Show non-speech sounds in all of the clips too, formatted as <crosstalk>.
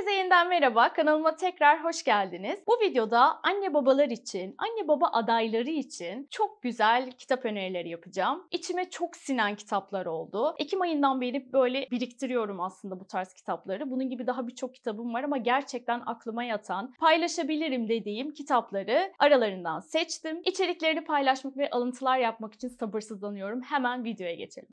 Herkese yeniden merhaba, kanalıma tekrar hoş geldiniz. Bu videoda anne babalar için, anne baba adayları için çok güzel kitap önerileri yapacağım. İçime çok sinen kitaplar oldu. Ekim ayından beri böyle biriktiriyorum aslında bu tarz kitapları. Bunun gibi daha birçok kitabım var ama gerçekten aklıma yatan, paylaşabilirim dediğim kitapları aralarından seçtim. İçeriklerini paylaşmak ve alıntılar yapmak için sabırsızlanıyorum. Hemen videoya geçelim.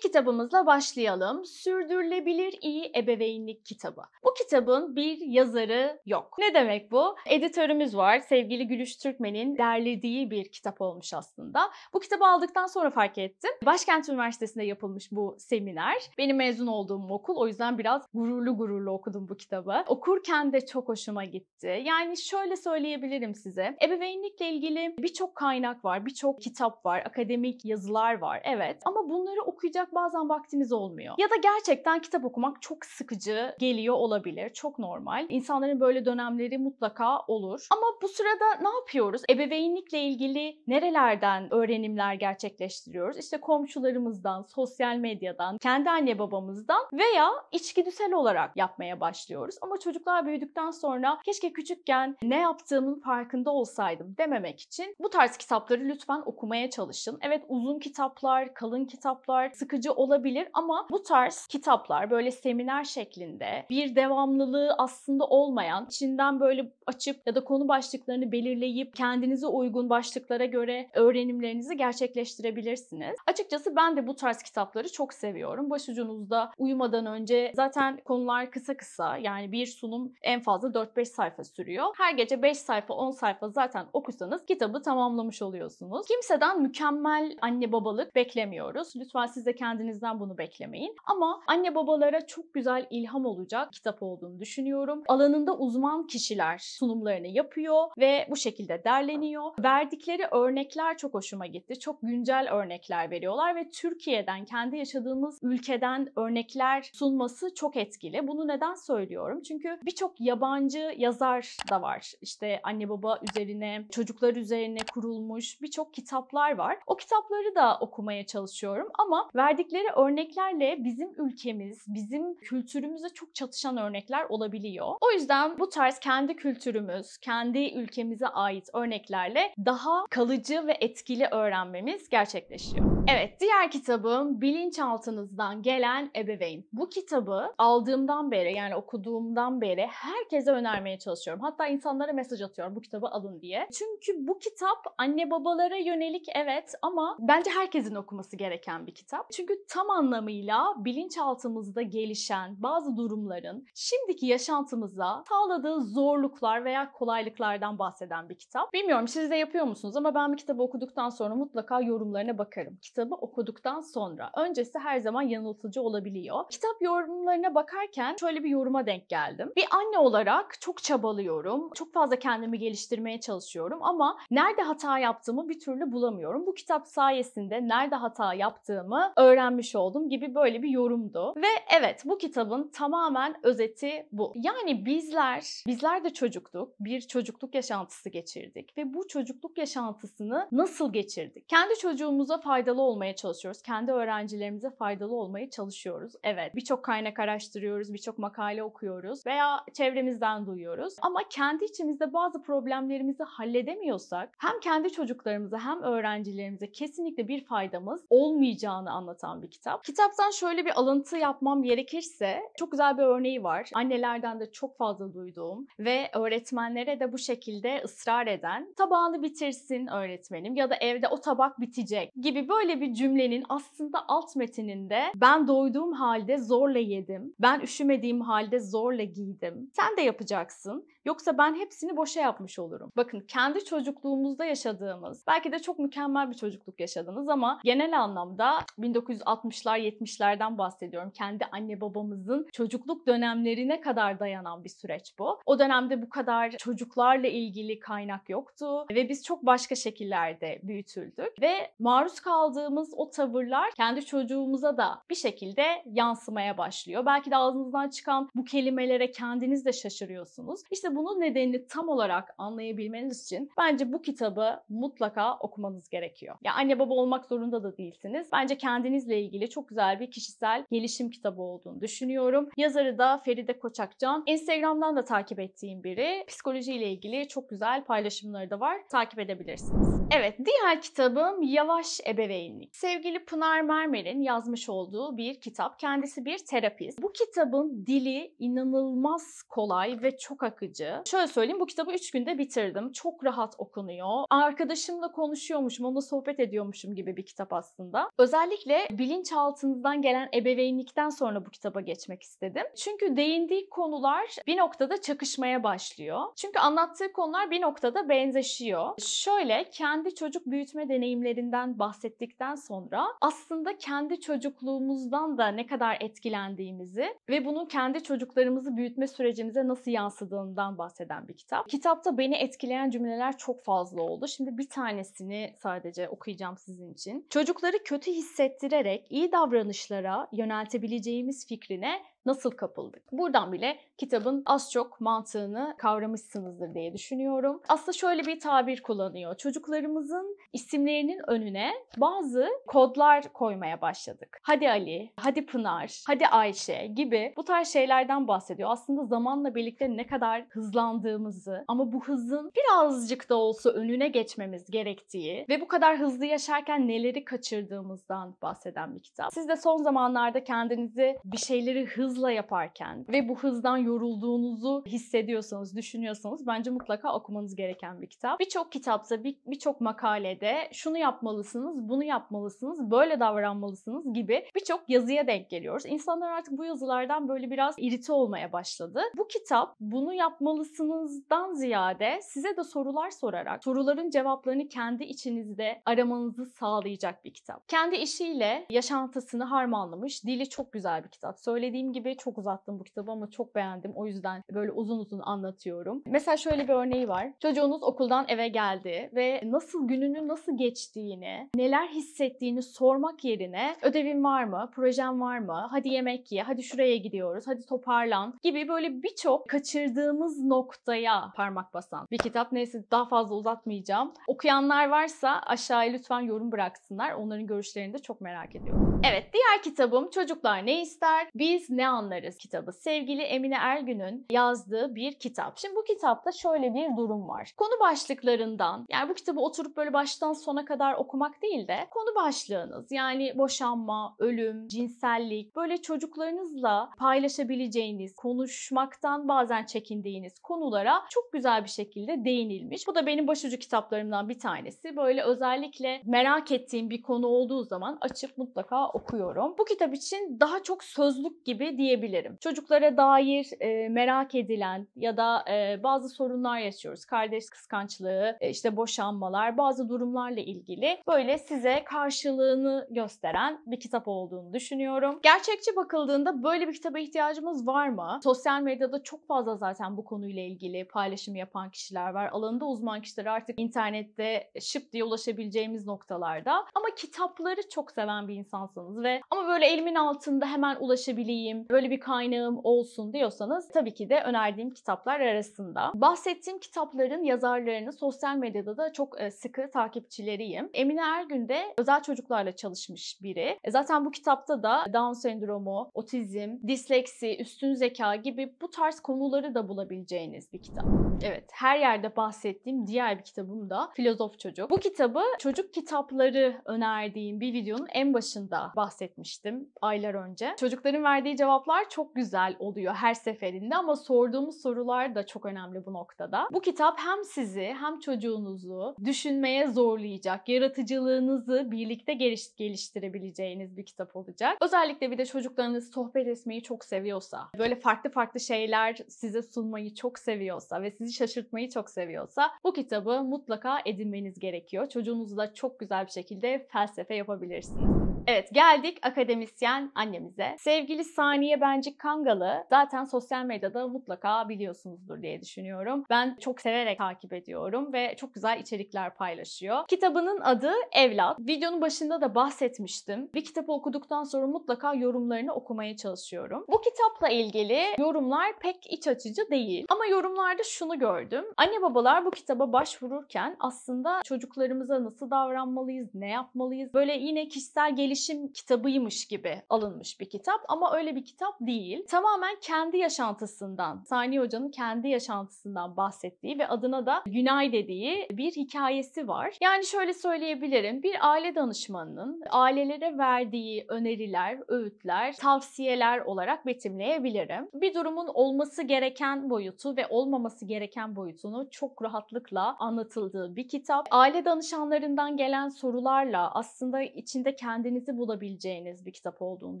kitabımızla başlayalım. Sürdürülebilir iyi Ebeveynlik kitabı. Bu kitabın bir yazarı yok. Ne demek bu? Editörümüz var. Sevgili Gülüş Türkmen'in derlediği bir kitap olmuş aslında. Bu kitabı aldıktan sonra fark ettim. Başkent Üniversitesi'nde yapılmış bu seminer. Benim mezun olduğum okul. O yüzden biraz gururlu gururlu okudum bu kitabı. Okurken de çok hoşuma gitti. Yani şöyle söyleyebilirim size. Ebeveynlikle ilgili birçok kaynak var, birçok kitap var, akademik yazılar var. Evet ama bunları okuyacak bazen vaktimiz olmuyor. Ya da gerçekten kitap okumak çok sıkıcı geliyor olabilir. Çok normal. İnsanların böyle dönemleri mutlaka olur. Ama bu sırada ne yapıyoruz? Ebeveynlikle ilgili nerelerden öğrenimler gerçekleştiriyoruz? İşte komşularımızdan, sosyal medyadan, kendi anne babamızdan veya içgüdüsel olarak yapmaya başlıyoruz. Ama çocuklar büyüdükten sonra keşke küçükken ne yaptığımın farkında olsaydım dememek için bu tarz kitapları lütfen okumaya çalışın. Evet uzun kitaplar, kalın kitaplar, sıkıcı yıpratıcı olabilir ama bu tarz kitaplar böyle seminer şeklinde bir devamlılığı aslında olmayan, içinden böyle açıp ya da konu başlıklarını belirleyip kendinize uygun başlıklara göre öğrenimlerinizi gerçekleştirebilirsiniz. Açıkçası ben de bu tarz kitapları çok seviyorum. Başucunuzda uyumadan önce zaten konular kısa kısa yani bir sunum en fazla 4-5 sayfa sürüyor. Her gece 5 sayfa 10 sayfa zaten okusanız kitabı tamamlamış oluyorsunuz. Kimseden mükemmel anne babalık beklemiyoruz. Lütfen siz de kendi kendinizden bunu beklemeyin. Ama anne babalara çok güzel ilham olacak kitap olduğunu düşünüyorum. Alanında uzman kişiler sunumlarını yapıyor ve bu şekilde derleniyor. Verdikleri örnekler çok hoşuma gitti. Çok güncel örnekler veriyorlar ve Türkiye'den, kendi yaşadığımız ülkeden örnekler sunması çok etkili. Bunu neden söylüyorum? Çünkü birçok yabancı yazar da var. İşte anne baba üzerine, çocuklar üzerine kurulmuş birçok kitaplar var. O kitapları da okumaya çalışıyorum ama verdik verdikleri örneklerle bizim ülkemiz, bizim kültürümüzle çok çatışan örnekler olabiliyor. O yüzden bu tarz kendi kültürümüz, kendi ülkemize ait örneklerle daha kalıcı ve etkili öğrenmemiz gerçekleşiyor. Evet, diğer kitabım Bilinçaltınızdan Gelen Ebeveyn. Bu kitabı aldığımdan beri yani okuduğumdan beri herkese önermeye çalışıyorum. Hatta insanlara mesaj atıyorum bu kitabı alın diye. Çünkü bu kitap anne babalara yönelik evet ama bence herkesin okuması gereken bir kitap. Çünkü çünkü tam anlamıyla bilinçaltımızda gelişen bazı durumların şimdiki yaşantımıza sağladığı zorluklar veya kolaylıklardan bahseden bir kitap. Bilmiyorum siz de yapıyor musunuz ama ben bir kitabı okuduktan sonra mutlaka yorumlarına bakarım. Kitabı okuduktan sonra. Öncesi her zaman yanıltıcı olabiliyor. Kitap yorumlarına bakarken şöyle bir yoruma denk geldim. Bir anne olarak çok çabalıyorum. Çok fazla kendimi geliştirmeye çalışıyorum ama nerede hata yaptığımı bir türlü bulamıyorum. Bu kitap sayesinde nerede hata yaptığımı öğrendim öğrenmiş oldum gibi böyle bir yorumdu. Ve evet bu kitabın tamamen özeti bu. Yani bizler, bizler de çocuktuk. Bir çocukluk yaşantısı geçirdik ve bu çocukluk yaşantısını nasıl geçirdik? Kendi çocuğumuza faydalı olmaya çalışıyoruz. Kendi öğrencilerimize faydalı olmaya çalışıyoruz. Evet birçok kaynak araştırıyoruz, birçok makale okuyoruz veya çevremizden duyuyoruz. Ama kendi içimizde bazı problemlerimizi halledemiyorsak hem kendi çocuklarımıza hem öğrencilerimize kesinlikle bir faydamız olmayacağını anlatıyoruz anlatan bir kitap. Kitaptan şöyle bir alıntı yapmam gerekirse çok güzel bir örneği var. Annelerden de çok fazla duyduğum ve öğretmenlere de bu şekilde ısrar eden tabağını bitirsin öğretmenim ya da evde o tabak bitecek gibi böyle bir cümlenin aslında alt metininde ben doyduğum halde zorla yedim, ben üşümediğim halde zorla giydim, sen de yapacaksın yoksa ben hepsini boşa yapmış olurum. Bakın kendi çocukluğumuzda yaşadığımız, belki de çok mükemmel bir çocukluk yaşadınız ama genel anlamda 19 1960'lar 70'lerden bahsediyorum. Kendi anne babamızın çocukluk dönemlerine kadar dayanan bir süreç bu. O dönemde bu kadar çocuklarla ilgili kaynak yoktu ve biz çok başka şekillerde büyütüldük ve maruz kaldığımız o tavırlar kendi çocuğumuza da bir şekilde yansımaya başlıyor. Belki de ağzınızdan çıkan bu kelimelere kendiniz de şaşırıyorsunuz. İşte bunun nedenini tam olarak anlayabilmeniz için bence bu kitabı mutlaka okumanız gerekiyor. Ya anne baba olmak zorunda da değilsiniz. Bence kendiniz kendinizle ilgili çok güzel bir kişisel gelişim kitabı olduğunu düşünüyorum. Yazarı da Feride Koçakcan. Instagram'dan da takip ettiğim biri. psikoloji ile ilgili çok güzel paylaşımları da var. Takip edebilirsiniz. Evet, diğer kitabım Yavaş Ebeveynlik. Sevgili Pınar Mermer'in yazmış olduğu bir kitap. Kendisi bir terapist. Bu kitabın dili inanılmaz kolay ve çok akıcı. Şöyle söyleyeyim, bu kitabı 3 günde bitirdim. Çok rahat okunuyor. Arkadaşımla konuşuyormuşum, onunla sohbet ediyormuşum gibi bir kitap aslında. Özellikle bilinçaltınızdan gelen ebeveynlikten sonra bu kitaba geçmek istedim. Çünkü değindiği konular bir noktada çakışmaya başlıyor. Çünkü anlattığı konular bir noktada benzeşiyor. Şöyle kendi çocuk büyütme deneyimlerinden bahsettikten sonra aslında kendi çocukluğumuzdan da ne kadar etkilendiğimizi ve bunun kendi çocuklarımızı büyütme sürecimize nasıl yansıdığından bahseden bir kitap. Kitapta beni etkileyen cümleler çok fazla oldu. Şimdi bir tanesini sadece okuyacağım sizin için. Çocukları kötü hissettire geliştirerek iyi davranışlara yöneltebileceğimiz fikrine nasıl kapıldık? Buradan bile kitabın az çok mantığını kavramışsınızdır diye düşünüyorum. Aslında şöyle bir tabir kullanıyor. Çocuklarımızın isimlerinin önüne bazı kodlar koymaya başladık. Hadi Ali, hadi Pınar, hadi Ayşe gibi bu tarz şeylerden bahsediyor. Aslında zamanla birlikte ne kadar hızlandığımızı ama bu hızın birazcık da olsa önüne geçmemiz gerektiği ve bu kadar hızlı yaşarken neleri kaçırdığımızdan bahseden bir kitap. Siz de son zamanlarda kendinizi bir şeyleri hız hızla yaparken ve bu hızdan yorulduğunuzu hissediyorsanız, düşünüyorsanız bence mutlaka okumanız gereken bir kitap. Birçok kitapta, birçok bir makalede şunu yapmalısınız, bunu yapmalısınız, böyle davranmalısınız gibi birçok yazıya denk geliyoruz. İnsanlar artık bu yazılardan böyle biraz irite olmaya başladı. Bu kitap bunu yapmalısınızdan ziyade size de sorular sorarak soruların cevaplarını kendi içinizde aramanızı sağlayacak bir kitap. Kendi işiyle yaşantısını harmanlamış, dili çok güzel bir kitap. Söylediğim gibi gibi çok uzattım bu kitabı ama çok beğendim. O yüzden böyle uzun uzun anlatıyorum. Mesela şöyle bir örneği var. Çocuğunuz okuldan eve geldi ve nasıl gününü nasıl geçtiğini, neler hissettiğini sormak yerine ödevin var mı, projen var mı, hadi yemek ye, hadi şuraya gidiyoruz, hadi toparlan gibi böyle birçok kaçırdığımız noktaya parmak basan bir kitap. Neyse daha fazla uzatmayacağım. Okuyanlar varsa aşağıya lütfen yorum bıraksınlar. Onların görüşlerini de çok merak ediyorum. Evet diğer kitabım Çocuklar Ne İster? Biz Ne anlarız kitabı. Sevgili Emine Ergün'ün yazdığı bir kitap. Şimdi bu kitapta şöyle bir durum var. Konu başlıklarından yani bu kitabı oturup böyle baştan sona kadar okumak değil de konu başlığınız yani boşanma, ölüm, cinsellik böyle çocuklarınızla paylaşabileceğiniz, konuşmaktan bazen çekindiğiniz konulara çok güzel bir şekilde değinilmiş. Bu da benim başucu kitaplarımdan bir tanesi. Böyle özellikle merak ettiğim bir konu olduğu zaman açıp mutlaka okuyorum. Bu kitap için daha çok sözlük gibi diyebilirim. Çocuklara dair e, merak edilen ya da e, bazı sorunlar yaşıyoruz. Kardeş kıskançlığı, e, işte boşanmalar, bazı durumlarla ilgili böyle size karşılığını gösteren bir kitap olduğunu düşünüyorum. Gerçekçi bakıldığında böyle bir kitaba ihtiyacımız var mı? Sosyal medyada çok fazla zaten bu konuyla ilgili paylaşım yapan kişiler var. Alanında uzman kişiler artık internette şıp diye ulaşabileceğimiz noktalarda. Ama kitapları çok seven bir insansınız ve ama böyle elimin altında hemen ulaşabileyim, böyle bir kaynağım olsun diyorsanız tabii ki de önerdiğim kitaplar arasında. Bahsettiğim kitapların yazarlarını sosyal medyada da çok e, sıkı takipçileriyim. Emine Ergün de özel çocuklarla çalışmış biri. E, zaten bu kitapta da Down sendromu, otizm, disleksi, üstün zeka gibi bu tarz konuları da bulabileceğiniz bir kitap. Evet, her yerde bahsettiğim diğer bir kitabım da Filozof Çocuk. Bu kitabı çocuk kitapları önerdiğim bir videonun en başında bahsetmiştim aylar önce. Çocukların verdiği cevap cevaplar çok güzel oluyor her seferinde ama sorduğumuz sorular da çok önemli bu noktada. Bu kitap hem sizi hem çocuğunuzu düşünmeye zorlayacak, yaratıcılığınızı birlikte geliş geliştirebileceğiniz bir kitap olacak. Özellikle bir de çocuklarınız sohbet etmeyi çok seviyorsa, böyle farklı farklı şeyler size sunmayı çok seviyorsa ve sizi şaşırtmayı çok seviyorsa bu kitabı mutlaka edinmeniz gerekiyor. Çocuğunuzla çok güzel bir şekilde felsefe yapabilirsiniz. Evet geldik akademisyen annemize. Sevgili Saniye Bencik Kangalı zaten sosyal medyada mutlaka biliyorsunuzdur diye düşünüyorum. Ben çok severek takip ediyorum ve çok güzel içerikler paylaşıyor. Kitabının adı Evlat. Videonun başında da bahsetmiştim. Bir kitabı okuduktan sonra mutlaka yorumlarını okumaya çalışıyorum. Bu kitapla ilgili yorumlar pek iç açıcı değil. Ama yorumlarda şunu gördüm. Anne babalar bu kitaba başvururken aslında çocuklarımıza nasıl davranmalıyız, ne yapmalıyız? Böyle yine kişisel gelişim gelişim kitabıymış gibi alınmış bir kitap ama öyle bir kitap değil. Tamamen kendi yaşantısından, Saniye Hoca'nın kendi yaşantısından bahsettiği ve adına da Günay dediği bir hikayesi var. Yani şöyle söyleyebilirim. Bir aile danışmanının ailelere verdiği öneriler, öğütler, tavsiyeler olarak betimleyebilirim. Bir durumun olması gereken boyutu ve olmaması gereken boyutunu çok rahatlıkla anlatıldığı bir kitap. Aile danışanlarından gelen sorularla aslında içinde kendini kendinizi bulabileceğiniz bir kitap olduğunu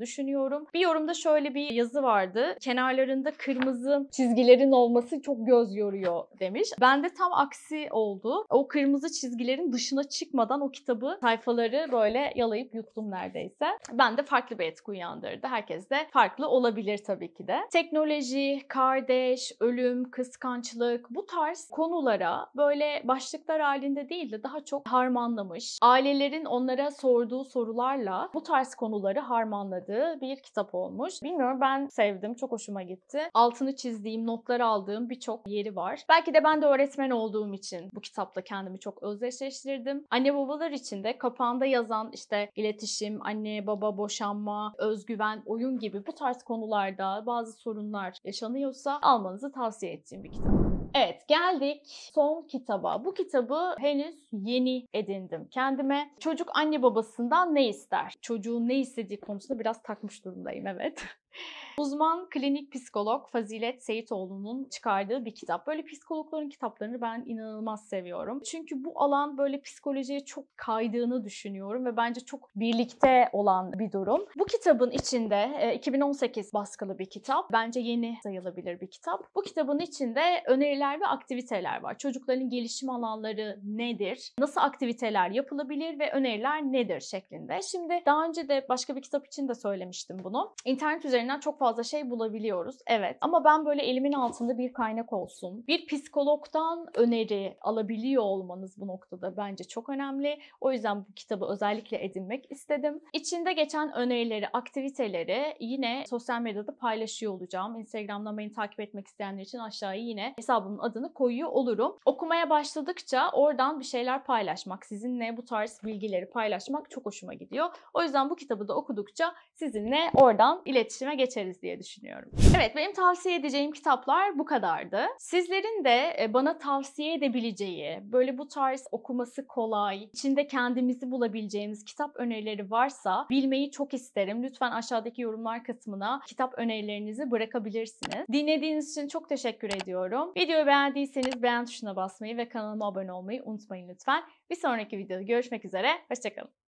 düşünüyorum. Bir yorumda şöyle bir yazı vardı. Kenarlarında kırmızı çizgilerin olması çok göz yoruyor demiş. Ben de tam aksi oldu. O kırmızı çizgilerin dışına çıkmadan o kitabı sayfaları böyle yalayıp yuttum neredeyse. Ben de farklı bir etki uyandırdı. Herkes de farklı olabilir tabii ki de. Teknoloji, kardeş, ölüm, kıskançlık bu tarz konulara böyle başlıklar halinde değil de daha çok harmanlamış, ailelerin onlara sorduğu sorularla Kuşlarla bu tarz konuları harmanladığı bir kitap olmuş. Bilmiyorum ben sevdim, çok hoşuma gitti. Altını çizdiğim, notları aldığım birçok yeri var. Belki de ben de öğretmen olduğum için bu kitapla kendimi çok özdeşleştirdim. Anne babalar için de kapağında yazan işte iletişim, anne baba boşanma, özgüven, oyun gibi bu tarz konularda bazı sorunlar yaşanıyorsa almanızı tavsiye ettiğim bir kitap. Evet geldik son kitaba. Bu kitabı henüz yeni edindim kendime. Çocuk anne babasından ne ister? Çocuğun ne istediği konusunda biraz takmış durumdayım evet. <laughs> Uzman klinik psikolog Fazilet Seyitoğlu'nun çıkardığı bir kitap. Böyle psikologların kitaplarını ben inanılmaz seviyorum. Çünkü bu alan böyle psikolojiye çok kaydığını düşünüyorum ve bence çok birlikte olan bir durum. Bu kitabın içinde 2018 e, baskılı bir kitap. Bence yeni sayılabilir bir kitap. Bu kitabın içinde öneriler ve aktiviteler var. Çocukların gelişim alanları nedir? Nasıl aktiviteler yapılabilir ve öneriler nedir şeklinde. Şimdi daha önce de başka bir kitap için de söylemiştim bunu. İnternet üzerinde üzerinden çok fazla şey bulabiliyoruz. Evet ama ben böyle elimin altında bir kaynak olsun. Bir psikologdan öneri alabiliyor olmanız bu noktada bence çok önemli. O yüzden bu kitabı özellikle edinmek istedim. İçinde geçen önerileri, aktiviteleri yine sosyal medyada paylaşıyor olacağım. Instagram'dan beni takip etmek isteyenler için aşağıya yine hesabımın adını koyuyor olurum. Okumaya başladıkça oradan bir şeyler paylaşmak, sizinle bu tarz bilgileri paylaşmak çok hoşuma gidiyor. O yüzden bu kitabı da okudukça sizinle oradan iletişime iletişime geçeriz diye düşünüyorum. Evet benim tavsiye edeceğim kitaplar bu kadardı. Sizlerin de e, bana tavsiye edebileceği, böyle bu tarz okuması kolay, içinde kendimizi bulabileceğimiz kitap önerileri varsa bilmeyi çok isterim. Lütfen aşağıdaki yorumlar kısmına kitap önerilerinizi bırakabilirsiniz. Dinlediğiniz için çok teşekkür ediyorum. Videoyu beğendiyseniz beğen tuşuna basmayı ve kanalıma abone olmayı unutmayın lütfen. Bir sonraki videoda görüşmek üzere. Hoşçakalın.